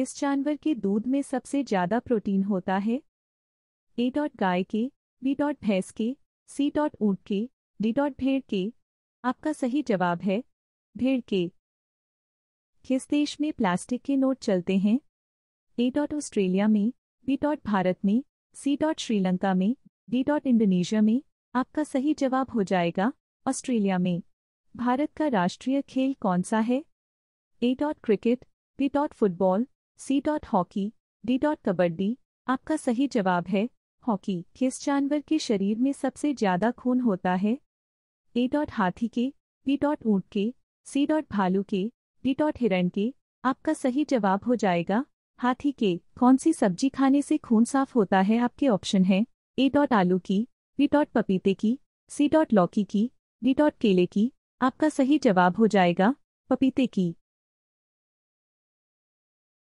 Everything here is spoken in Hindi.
इस जानवर के दूध में सबसे ज्यादा प्रोटीन होता है ए डॉट गाय के बी डॉट भैंस के सी डॉट ऊँट के डी डॉट भेड़ के आपका सही जवाब है भेड़ के किस देश में प्लास्टिक के नोट चलते हैं ए डॉट ऑस्ट्रेलिया में बी डॉट भारत में सी डॉट श्रीलंका में डी डॉट इंडोनेशिया में आपका सही जवाब हो जाएगा ऑस्ट्रेलिया में भारत का राष्ट्रीय खेल कौन सा है A dot cricket B dot football C dot hockey D dot kabaddi आपका सही जवाब है हॉकी किस जानवर के शरीर में सबसे ज्यादा खून होता है ए डॉट हाथी के बी डॉट ऊँट के सी डॉट भालू के डी डॉट हिरण के आपका सही जवाब हो जाएगा हाथी के कौन सी सब्जी खाने से खून साफ होता है आपके ऑप्शन है ए डॉट आलू की बी डॉट पपीते की सी डॉट लौकी की डी डॉट केले की आपका सही जवाब हो जाएगा पपीते की